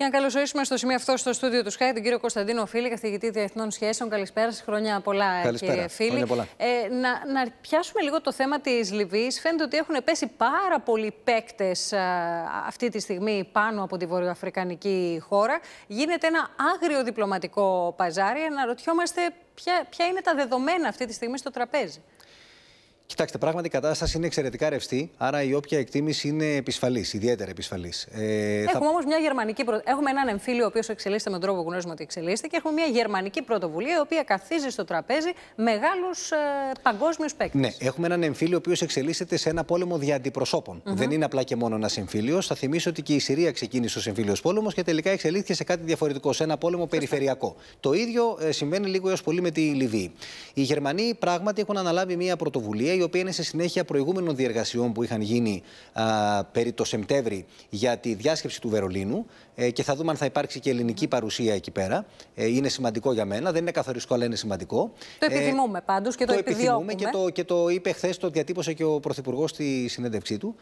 Για να καλωσορίσουμε στο σημείο αυτό στο στούντιο του Sky τον κύριο Κωνσταντίνο Φίλη, καθηγητή Διεθνών Σχέσεων. Καλησπέρα σας. Χρόνια πολλά, Καλησπέρα. κύριε Φίλη. Πολλά. Ε, να, να πιάσουμε λίγο το θέμα της Λιβύης. Φαίνεται ότι έχουν πέσει πάρα πολλοί παίκτες αυτή τη στιγμή πάνω από τη βορειοαφρικανική χώρα. Γίνεται ένα άγριο διπλωματικό παζάρι. Αναρωτιόμαστε ποια, ποια είναι τα δεδομένα αυτή τη στιγμή στο τραπέζι. Κοιτάξτε, πράγματι η κατάσταση είναι εξαιρετικά ρευστή, άρα η όποια εκτίμηση είναι επισφαλής, ιδιαίτερα επισφαλής. Ε, έχουμε θα... όμως μια γερμανική πρωτοβουλία. Έχουμε έναν εμφύλιο ο οποίος εξελίσσεται με τον τρόπο που γνωρίζουμε ότι εξελίσσεται και έχουμε μια γερμανική πρωτοβουλία η οποία καθίζει στο τραπέζι μεγάλους ε, παγκόσμιους παίκτες. Ναι, έχουμε έναν εμφύλιο ο οποίος εξελίσσεται σε ένα πόλεμο δια αντιπροσώπων. Mm -hmm. Δεν είναι απλά και μόνο ένας εμφύλιος. Θα θυμίσω ότι και η Συρία ξεκίνησε ως εμφύλιος πόλεμος και τελικά εξελίχθηκε σε κάτι διαφορετικό, σε ένα πόλεμο περιφερειακό. Το ίδιο ε, συμβαίνει λίγο έως πολύ με τη Λιβύη. Οι Γερμανοί πράγματι έχουν αναλάβει μια πρωτοβουλία η οποία είναι σε συνέχεια προηγούμενων διεργασιών που είχαν γίνει α, περί το Σεπτέμβρη για τη διάσκεψη του Βερολίνου ε, και θα δούμε αν θα υπάρξει και ελληνική παρουσία εκεί πέρα. Ε, είναι σημαντικό για μένα, δεν είναι καθοριστικό, αλλά είναι σημαντικό. Το ε, επιθυμούμε ε, πάντως και το, το επιθυμούμε και το, και το είπε χθες, το διατύπωσε και ο Πρωθυπουργός στη συνέντευξή του.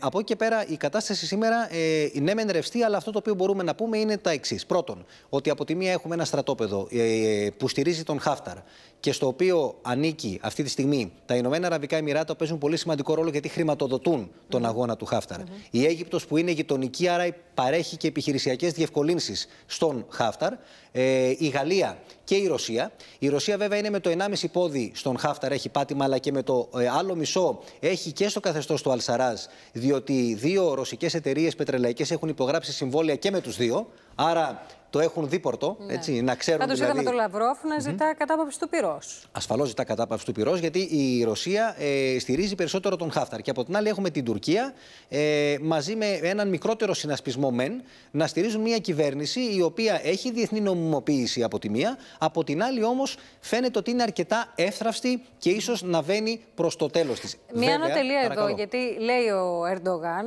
από εκεί και πέρα, η κατάσταση σήμερα ε, ναι, μεν ρευστή, αλλά αυτό το οποίο μπορούμε να πούμε είναι τα εξής. Πρώτον, ότι από τη μία έχουμε ένα στρατόπεδο που στηρίζει τον Χάφταρ και στο οποίο ανήκει αυτή τη στιγμή τα Ηνωμένα Ηνωμένα Αραβικά Εμμυράτα παίζουν πολύ σημαντικό ρόλο γιατί χρηματοδοτούν τον αγώνα του Χάφταρ. Η Αίγυπτος που είναι γειτονική, άρα παρέχει και επιχειρησιακές διευκολύνσεις στον Χάφταρ. Ε, η Γαλλία και η Ρωσία. Η Ρωσία, βέβαια, είναι με το 1,5 πόδι στον Χάφταρ, έχει πάτημα, αλλά και με το ε, άλλο μισό έχει και στο καθεστώς του Αλσαράζ, διότι δύο ρωσικές εταιρείες πετρελαϊκές έχουν υπογράψει συμβόλαια και με τους δύο. Άρα το έχουν δίπορτο. Ναι. Έτσι, να ξέρουν Πάντως δηλαδή... είδαμε τον Λαυρόφ να ζητά mm-hmm. κατάπαυση του πυρός. Ασφαλώς ζητά κατάπαυση του πυρός, γιατί η Ρωσία ε, στηρίζει περισσότερο τον Χάφταρ. Και από την άλλη έχουμε την Τουρκία ε, μαζί με έναν μικρότερο συνασπισμό να στηρίζουν μια κυβέρνηση η οποία έχει διεθνή νομιμοποίηση από τη μία, από την άλλη όμως φαίνεται ότι είναι αρκετά εύθραυστη και ίσως να βαίνει προς το τέλος της. Μια ανατελεία εδώ, γιατί λέει ο Ερντογάν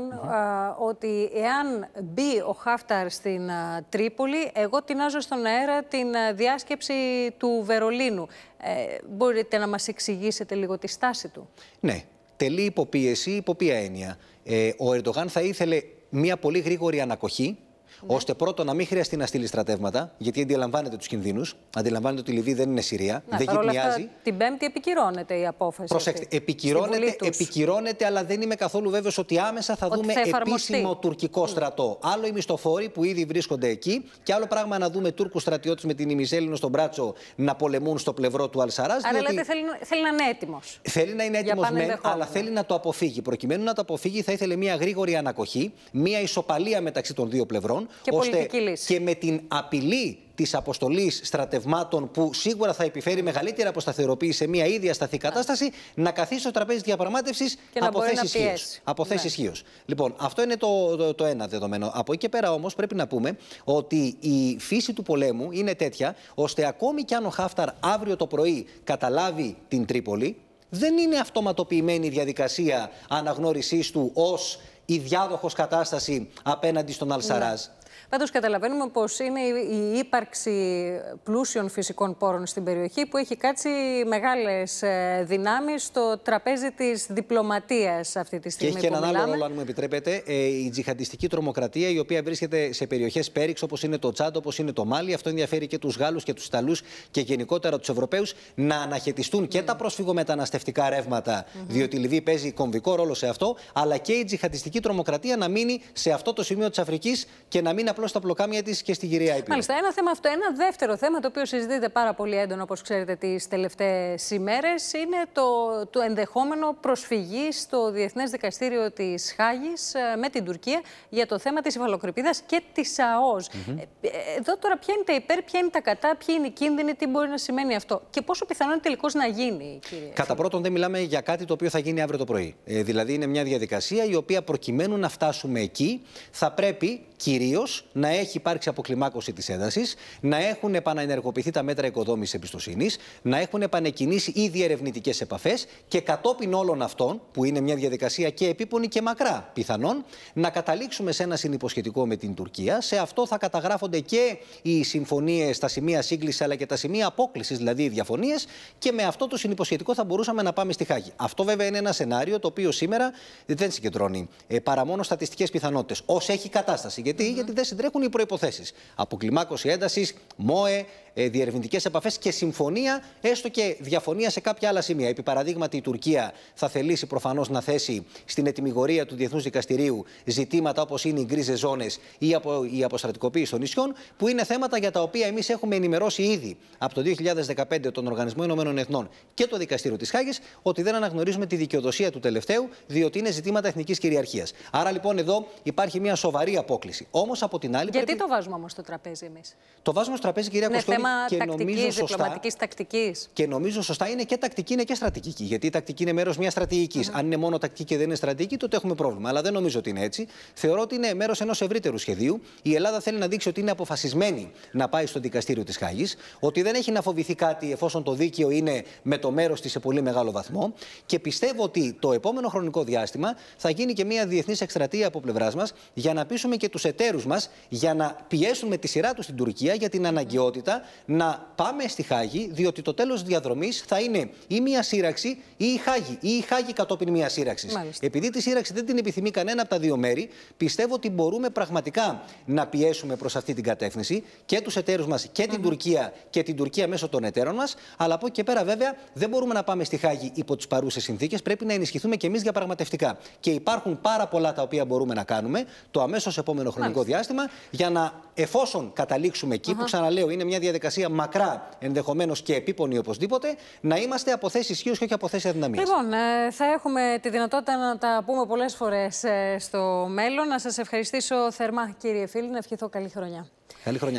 ότι εάν μπει ο Χάφταρ στην Τρίπολη, εγώ τεινάζω στον αέρα την διάσκεψη του Βερολίνου. Ε, μπορείτε να μας εξηγήσετε λίγο τη στάση του. Ναι, τελεί υποπίεση, υπό ποια έννοια. Ε, ο Ερντογάν θα ήθελε μια πολύ γρήγορη ανακοχή ναι. ώστε πρώτο να μην χρειαστεί να στείλει στρατεύματα, γιατί αντιλαμβάνεται τους κινδύνους, αντιλαμβάνεται ότι η Λιβύη δεν είναι Συρία, ναι, δεν γυπνιάζει. Την Πέμπτη επικυρώνεται η απόφαση. Προσέξτε, επικυρώνεται, επικυρώνεται, αλλά δεν είμαι καθόλου βέβαιος ότι άμεσα θα ότι δούμε θα επίσημο τουρκικό ναι. στρατό. Άλλο οι μισθοφόροι που ήδη βρίσκονται εκεί, και άλλο πράγμα να δούμε Τούρκους στρατιώτες με την Ημιζέλινο στον Μπράτσο να πολεμούν στο πλευρό του Αλσαρά. Αλλά διότι... λέτε θέλει, θέλει να είναι έτοιμος. Θέλει να είναι έτοιμο, αλλά θέλει να το αποφύγει. Προκειμένου να το αποφύγει, θα ήθελε μια γρήγορη ανακοχή, μια ισοπαλία μεταξύ των δύο πλευρών. Και πολιτική λύση. Και με την απειλή της αποστολής στρατευμάτων που σίγουρα θα επιφέρει μεγαλύτερη αποσταθεροποίηση σε μια ίδια ασταθή κατάσταση, να, να καθίσει στο τραπέζι διαπραγμάτευσης από θέση ισχύω. Λοιπόν, αυτό είναι το, το, ένα δεδομένο. Από εκεί και πέρα όμως πρέπει να πούμε ότι η φύση του πολέμου είναι τέτοια ώστε ακόμη κι αν ο Χάφταρ αύριο το πρωί καταλάβει την Τρίπολη, δεν είναι αυτοματοποιημένη η διαδικασία αναγνώρισής του ως η διάδοχος κατάσταση απέναντι στον Αλσαράζ. Πάντως, καταλαβαίνουμε πως είναι η ύπαρξη πλούσιων φυσικών πόρων στην περιοχή που έχει κάτσει μεγάλες δυνάμεις στο τραπέζι της διπλωματίας αυτή τη στιγμή. Και έχει και έναν άλλο ρόλο, αν μου επιτρέπετε, ε, η τζιχαντιστική τρομοκρατία, η οποία βρίσκεται σε περιοχές πέριξ όπως είναι το Τσάντο, όπως είναι το Μάλι. Αυτό ενδιαφέρει και τους Γάλλους και τους Ιταλούς και γενικότερα τους Ευρωπαίους να αναχαιτιστούν και mm. τα ναι. προσφυγομεταναστευτικά ρεύματα, mm διότι η Λιβύη παίζει κομβικό ρόλο σε αυτό, αλλά και η τζιχαντιστική τρομοκρατία να μείνει σε αυτό το σημείο της Αφρικής και να μην απλώς στα πλοκάμια της και στην κυρία Ήπειρο. Μάλιστα, ένα θέμα αυτό. Ένα δεύτερο θέμα το οποίο συζητείται πάρα πολύ έντονο, όπως ξέρετε, τις τελευταίες ημέρες είναι το, το ενδεχόμενο προσφυγή στο Διεθνές Δικαστήριο της Χάγης ε, με την Τουρκία για το θέμα της υφαλοκρηπίδα και της ΑΟΣ. Mm -hmm. Εδώ τώρα ποια είναι τα υπέρ, ποια είναι τα κατά, ποια είναι η κίνδυνη... τι μπορεί να σημαίνει αυτό και πόσο πιθανό είναι τελικώς να γίνει, κύριε. Κατά πρώτον, δεν μιλάμε για κάτι το οποίο θα γίνει αύριο το πρωί. δηλαδή, είναι μια διαδικασία η οποία προκειμένου να φτάσουμε εκεί θα πρέπει κυρίως να έχει υπάρξει αποκλιμάκωση της έντασης, να έχουν επαναενεργοποιηθεί τα μέτρα οικοδόμησης εμπιστοσύνης, να έχουν επανεκκινήσει ήδη ερευνητικές επαφές και κατόπιν όλων αυτών, που είναι μια διαδικασία και επίπονη και μακρά πιθανόν, να καταλήξουμε σε ένα συνυποσχετικό με την Τουρκία. Σε αυτό θα καταγράφονται και οι συμφωνίες, τα σημεία σύγκλησης αλλά και τα σημεία απόκλησης, δηλαδή οι διαφωνίες, και με αυτό το συνυποσχετικό θα μπορούσαμε να πάμε στη Χάγη. Αυτό βέβαια είναι ένα σενάριο το οποίο σήμερα δεν συγκεντρώνει ε, παρά μόνο στατιστικές πιθανότητες. Ως έχει κατάσταση. Γιατί, γιατί δεν συντρέχει έχουν οι προποθέσει. Αποκλιμάκωση έντασης, ΜΟΕ, ε, διερευνητικές επαφές και συμφωνία, έστω και διαφωνία σε κάποια άλλα σημεία. Επί παραδείγματι, η Τουρκία θα θελήσει προφανώς να θέσει στην ετοιμιγορία του Διεθνούς Δικαστηρίου ζητήματα όπως είναι οι γκρίζε ζώνες ή η αποστρατικοποίηση των νησιών, που είναι θέματα για τα οποία εμείς έχουμε ενημερώσει ήδη από το 2015 τον Οργανισμό Ηνωμένων Εθνών και το Δικαστήριο της Χάγης ότι δεν αναγνωρίζουμε τη δικαιοδοσία του τελευταίου, διότι είναι ζητήματα εθνικής κυριαρχίας. Άρα λοιπόν εδώ υπάρχει μια σοβαρή απόκληση. Όμως από την άλλη. Γιατί το βάζουμε όμως στο τραπέζι εμείς. Το βάζουμε στο τραπέζι, κυρία ναι, θέμα και τακτικής, διπλωματικής τακτικής. Και νομίζω σωστά είναι και τακτική είναι και στρατηγική. Γιατί η τακτική είναι μέρος μιας στρατηγικής. Mm -hmm. Αν είναι μόνο τακτική και δεν είναι στρατηγική, τότε έχουμε πρόβλημα. Αλλά δεν νομίζω ότι είναι έτσι. Θεωρώ ότι είναι μέρος ενός ευρύτερου σχεδίου. Η Ελλάδα θέλει να δείξει ότι είναι αποφασισμένη να πάει στο δικαστήριο της Χάγης, ότι δεν έχει να φοβηθεί κάτι εφόσον το δίκαιο είναι με το μέρος της σε πολύ μεγάλο βαθμό. Και πιστεύω ότι το επόμενο χρονικό διάστημα θα γίνει και μια διεθνής εκστρατεία από πλευράς μας για να πείσουμε και τους εταίρους μας για να πιέσουν με τη σειρά τους στην Τουρκία για την αναγκαιότητα να πάμε στη Χάγη, διότι το τέλος διαδρομής θα είναι ή μία σύραξη ή η Χάγη. Ή η Χάγη κατόπιν μία σύραξη. Επειδή τη σύραξη δεν την επιθυμεί κανένα από τα δύο μέρη, πιστεύω ότι μπορούμε πραγματικά να πιέσουμε προς αυτή την κατεύθυνση και τους εταίρους μας και την mm -hmm. Τουρκία και την Τουρκία μέσω των εταίρων μας. Αλλά από εκεί και πέρα, βέβαια, δεν μπορούμε να πάμε στη Χάγη υπό τις παρούσες συνθήκες. Πρέπει να ενισχυθούμε και εμείς διαπραγματευτικά. Και υπάρχουν πάρα πολλά τα οποία μπορούμε να κάνουμε το αμέσως επόμενο χρονικό Μάλιστα. διάστημα για να εφόσον καταλήξουμε εκεί, uh -huh. που ξαναλέω είναι μια διαδικασία διαδικασία μακρά, ενδεχομένως και επίπονη οπωσδήποτε, να είμαστε από θέση ισχύω και όχι από θέση αδυναμίας. Λοιπόν, ε, θα έχουμε τη δυνατότητα να τα πούμε πολλές φορές ε, στο μέλλον. Να σας ευχαριστήσω θερμά, κύριε Φίλη, να ευχηθώ καλή χρονιά. Καλή χρονιά.